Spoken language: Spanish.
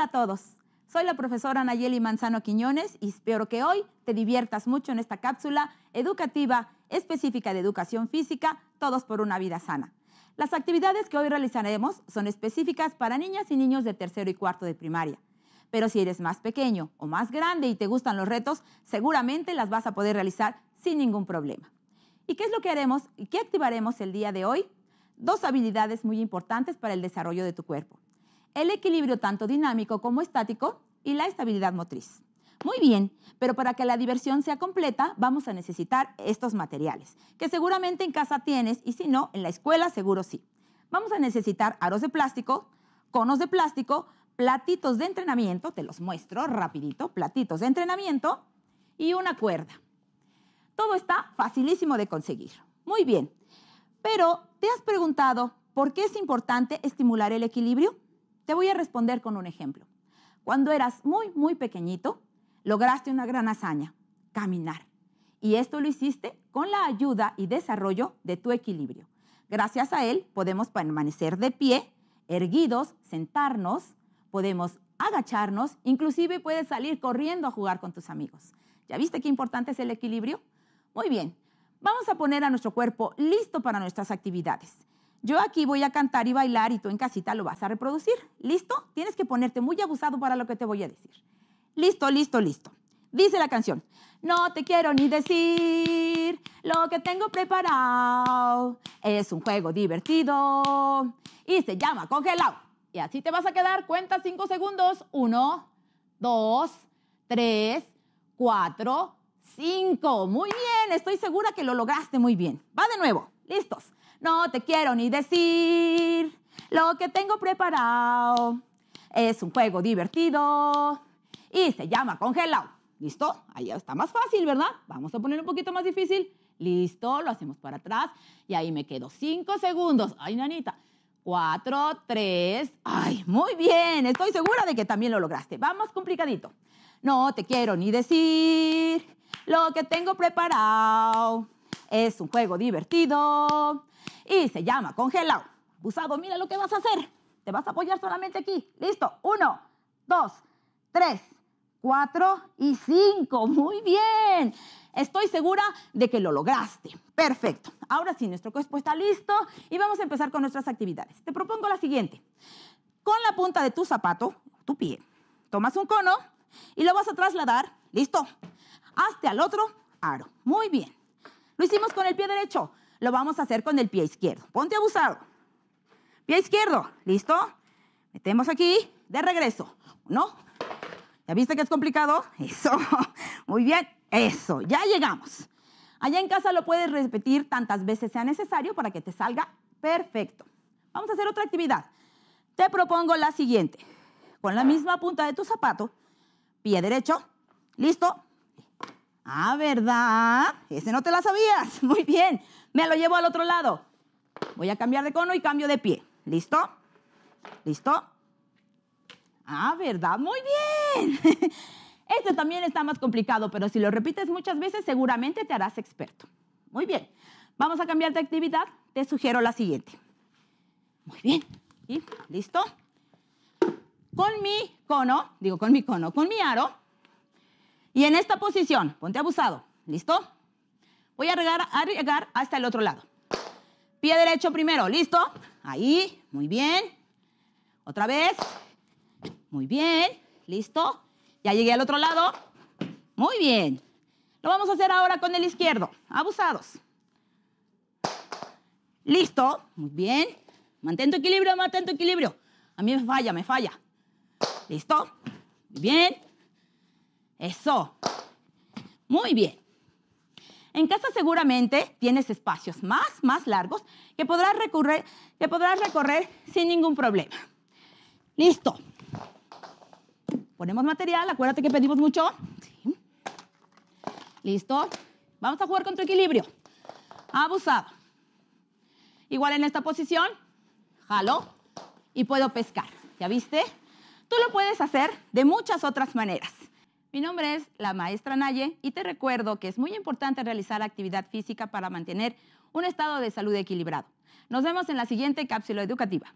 Hola a todos. Soy la profesora Nayeli Manzano Quiñones y espero que hoy te diviertas mucho en esta cápsula educativa específica de educación física, todos por una vida sana. Las actividades que hoy realizaremos son específicas para niñas y niños de tercero y cuarto de primaria. Pero si eres más pequeño o más grande y te gustan los retos, seguramente las vas a poder realizar sin ningún problema. ¿Y qué es lo que haremos y qué activaremos el día de hoy? Dos habilidades muy importantes para el desarrollo de tu cuerpo el equilibrio tanto dinámico como estático y la estabilidad motriz. Muy bien, pero para que la diversión sea completa vamos a necesitar estos materiales, que seguramente en casa tienes y si no, en la escuela seguro sí. Vamos a necesitar aros de plástico, conos de plástico, platitos de entrenamiento, te los muestro rapidito, platitos de entrenamiento y una cuerda. Todo está facilísimo de conseguir. Muy bien, pero ¿te has preguntado por qué es importante estimular el equilibrio? Te voy a responder con un ejemplo. Cuando eras muy, muy pequeñito, lograste una gran hazaña, caminar. Y esto lo hiciste con la ayuda y desarrollo de tu equilibrio. Gracias a él podemos permanecer de pie, erguidos, sentarnos, podemos agacharnos, inclusive puedes salir corriendo a jugar con tus amigos. ¿Ya viste qué importante es el equilibrio? Muy bien, vamos a poner a nuestro cuerpo listo para nuestras actividades. Yo aquí voy a cantar y bailar y tú en casita lo vas a reproducir. ¿Listo? Tienes que ponerte muy abusado para lo que te voy a decir. Listo, listo, listo. Dice la canción, no te quiero ni decir lo que tengo preparado. Es un juego divertido y se llama congelado. Y así te vas a quedar. Cuenta cinco segundos. Uno, dos, tres, cuatro, cinco. Muy bien, estoy segura que lo lograste muy bien. Va de nuevo. Listos. No te quiero ni decir lo que tengo preparado. Es un juego divertido y se llama congelado. ¿Listo? Ahí está más fácil, ¿verdad? Vamos a poner un poquito más difícil. Listo, lo hacemos para atrás y ahí me quedo cinco segundos. Ay, nanita. Cuatro, tres. Ay, muy bien. Estoy segura de que también lo lograste. Vamos complicadito. No te quiero ni decir lo que tengo preparado. Es un juego divertido y se llama congelado. Busado, mira lo que vas a hacer. Te vas a apoyar solamente aquí. Listo. Uno, dos, tres, cuatro y cinco. Muy bien. Estoy segura de que lo lograste. Perfecto. Ahora sí, nuestro cuerpo está listo y vamos a empezar con nuestras actividades. Te propongo la siguiente. Con la punta de tu zapato, tu pie, tomas un cono y lo vas a trasladar, listo, Hazte al otro aro. Muy bien. Lo hicimos con el pie derecho lo vamos a hacer con el pie izquierdo. Ponte abusado. Pie izquierdo, ¿listo? Metemos aquí, de regreso. ¿No? ¿Ya viste que es complicado? Eso. Muy bien, eso. Ya llegamos. Allá en casa lo puedes repetir tantas veces sea necesario para que te salga perfecto. Vamos a hacer otra actividad. Te propongo la siguiente. Con la misma punta de tu zapato, pie derecho, listo, Ah, ¿verdad? Ese no te la sabías. Muy bien. Me lo llevo al otro lado. Voy a cambiar de cono y cambio de pie. ¿Listo? ¿Listo? Ah, ¿verdad? Muy bien. Este también está más complicado, pero si lo repites muchas veces seguramente te harás experto. Muy bien. Vamos a cambiar de actividad. Te sugiero la siguiente. Muy bien. ¿Y listo? Con mi cono, digo con mi cono, con mi aro, y en esta posición, ponte abusado, ¿listo? Voy a llegar, hasta el otro lado. Pie derecho primero, ¿listo? Ahí, muy bien. Otra vez. Muy bien, ¿listo? Ya llegué al otro lado. Muy bien. Lo vamos a hacer ahora con el izquierdo, abusados. Listo, muy bien. Mantén tu equilibrio, mantén tu equilibrio. A mí me falla, me falla. ¿Listo? Muy bien. Eso. Muy bien. En casa seguramente tienes espacios más, más largos que podrás, recorrer, que podrás recorrer sin ningún problema. Listo. Ponemos material, acuérdate que pedimos mucho. Listo. Vamos a jugar con tu equilibrio. Abusado. Igual en esta posición, jalo y puedo pescar. ¿Ya viste? Tú lo puedes hacer de muchas otras maneras. Mi nombre es la maestra Naye y te recuerdo que es muy importante realizar actividad física para mantener un estado de salud equilibrado. Nos vemos en la siguiente cápsula educativa.